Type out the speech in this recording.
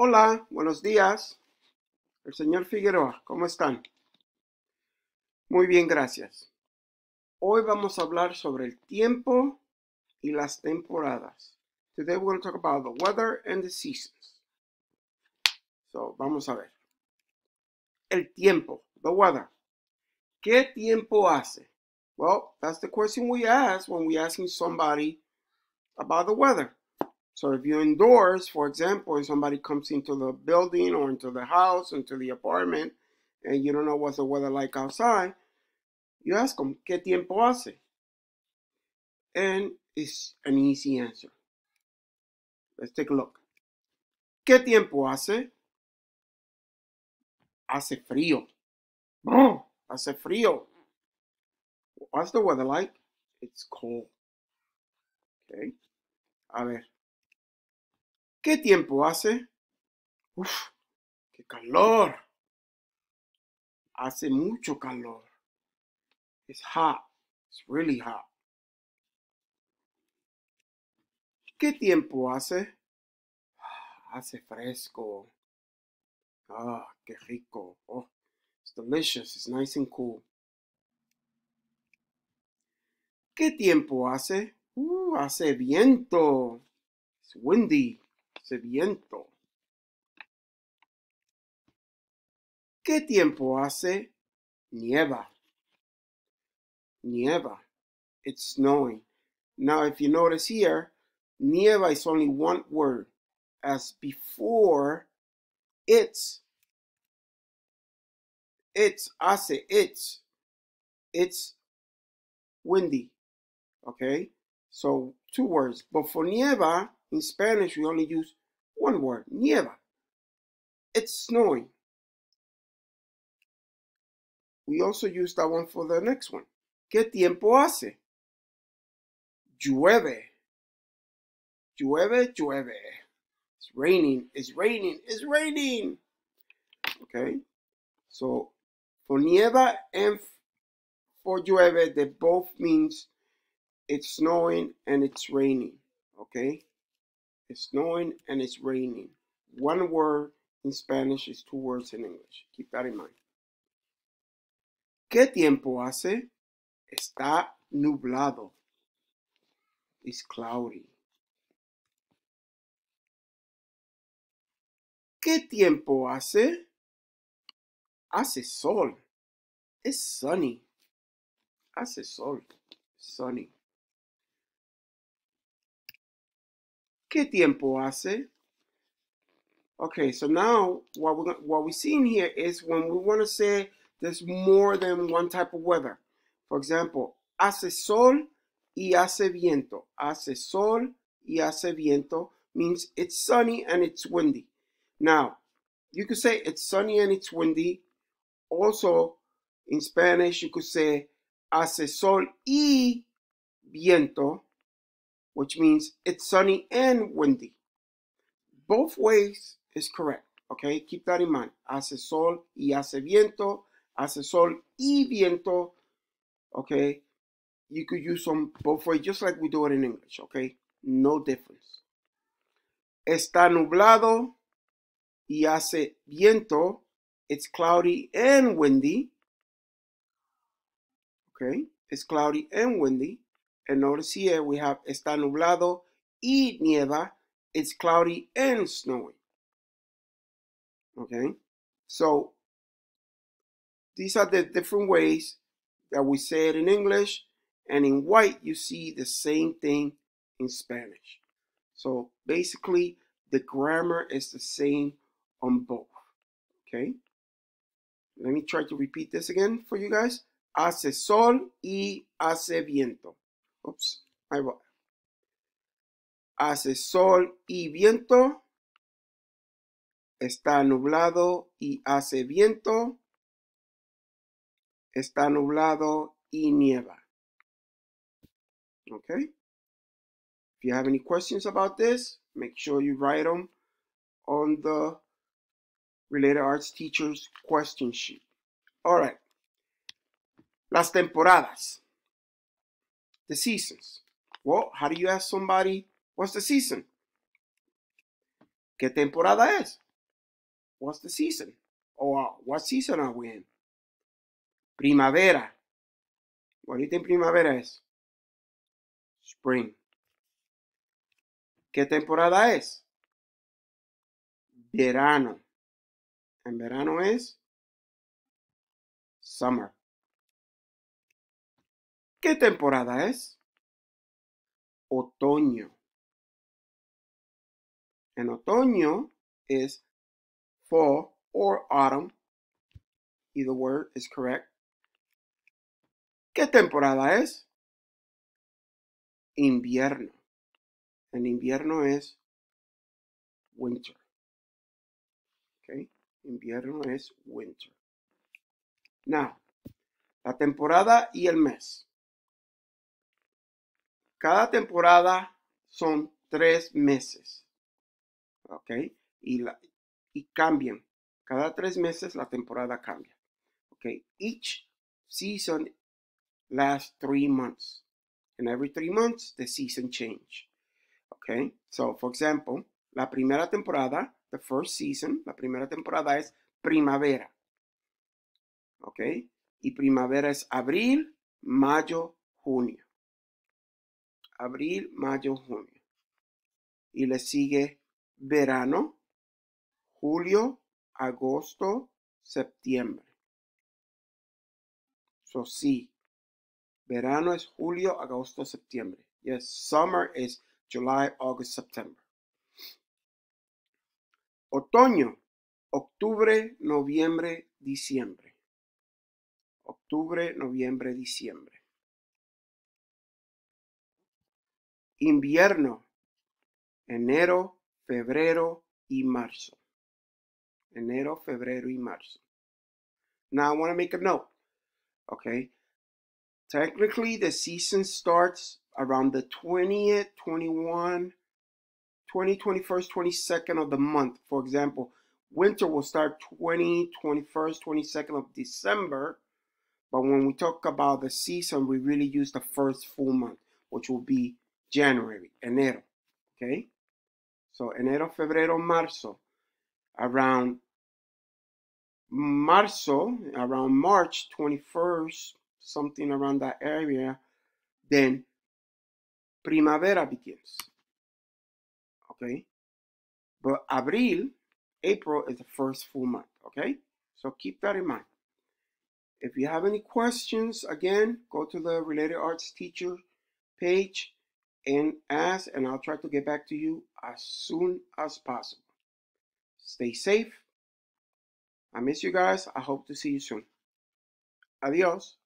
Hola, buenos días. El señor Figueroa, ¿cómo están? Muy bien, gracias. Hoy vamos a hablar sobre el tiempo y las temporadas. Today we're going to talk about the weather and the seasons. So, vamos a ver. El tiempo, the weather. ¿Qué tiempo hace? Well, that's the question we ask when we're asking somebody about the weather. So if you're indoors, for example, and somebody comes into the building or into the house, into the apartment, and you don't know what the weather like outside, you ask them, ¿qué tiempo hace? And it's an easy answer. Let's take a look. ¿Qué tiempo hace? Hace frío. Oh, hace frío. What's the weather like? It's cold. Okay. A ver. ¿Qué tiempo hace? Uf, qué calor. Hace mucho calor. It's hot. It's really hot. ¿Qué tiempo hace? Ah, hace fresco. Ah, qué rico. Oh, it's delicious. It's nice and cool. ¿Qué tiempo hace? Uh, hace viento. It's windy. viento. ¿Qué tiempo hace? Nieva. Nieva. It's snowing. Now, if you notice here, nieva is only one word. As before, it's. It's, hace, it's. It's windy. Okay? So, two words. But for nieva, in Spanish, we only use one word, nieva. It's snowing. We also use that one for the next one. ¿Qué tiempo hace? Llueve. Llueve, llueve. It's raining, it's raining, it's raining. Okay, so for nieva and for llueve, they both means it's snowing and it's raining. Okay, it's snowing, and it's raining. One word in Spanish is two words in English. Keep that in mind. ¿Qué tiempo hace? Está nublado. It's cloudy. ¿Qué tiempo hace? Hace sol. It's sunny. Hace sol. Sunny. ¿Qué tiempo hace? Okay, so now what we what we see in here is when we want to say there's more than one type of weather. For example, hace sol y hace viento. Hace sol y hace viento means it's sunny and it's windy. Now, you could say it's sunny and it's windy. Also, in Spanish, you could say hace sol y viento which means it's sunny and windy. Both ways is correct, okay? Keep that in mind. Hace sol y hace viento, hace sol y viento, okay? You could use them both ways, just like we do it in English, okay? No difference. Está nublado y hace viento. It's cloudy and windy. Okay, it's cloudy and windy. And notice here we have está nublado y nieva. It's cloudy and snowy. Okay? So these are the different ways that we say it in English. And in white, you see the same thing in Spanish. So basically, the grammar is the same on both. Okay? Let me try to repeat this again for you guys. Hace sol y hace viento. Ups, Hace sol y viento. Está nublado y hace viento. Está nublado y nieva. Okay? If you have any questions about this, make sure you write them on the Related Arts Teacher's question sheet. All right. Las temporadas the seasons. Well, how do you ask somebody what's the season? ¿Qué temporada es? What's the season? Or oh, what season are we in? Primavera. Ahorita en primavera es spring. ¿Qué temporada es? Verano. En verano es summer. ¿Qué temporada es? Otoño. En otoño es fall or autumn. Either word is correct. ¿Qué temporada es? Invierno. En invierno es winter. Okay? Invierno es winter. Now, la temporada y el mes. Cada temporada son tres meses. ¿Ok? Y, cambian. Cada tres meses la temporada cambia. ¿Ok? Each season lasts three months. And every three months, the season change. ¿Ok? So, for example, la primera temporada, the first season, la primera temporada es primavera. ¿Ok? Y primavera es abril, mayo, junio abril, mayo, junio. Y le sigue verano, julio, agosto, septiembre. So sí, verano es julio, agosto, septiembre. Yes, summer is July, August, September. Otoño, octubre, noviembre, diciembre. Octubre, noviembre, diciembre. invierno, enero, febrero, y marzo. Enero, febrero, y marzo. Now I want to make a note, okay? Technically, the season starts around the 20th, 21, 20, 21st, 22nd of the month. For example, winter will start 20, 21st, 22nd of December. But when we talk about the season, we really use the first full month, which will be January, enero, okay? So enero, febrero, marzo, around marzo, around March 21st, something around that area, then primavera begins, okay? But abril, April is the first full month, okay? So keep that in mind. If you have any questions, again, go to the Related Arts Teacher page and ask, and I'll try to get back to you as soon as possible. Stay safe. I miss you guys. I hope to see you soon. Adios.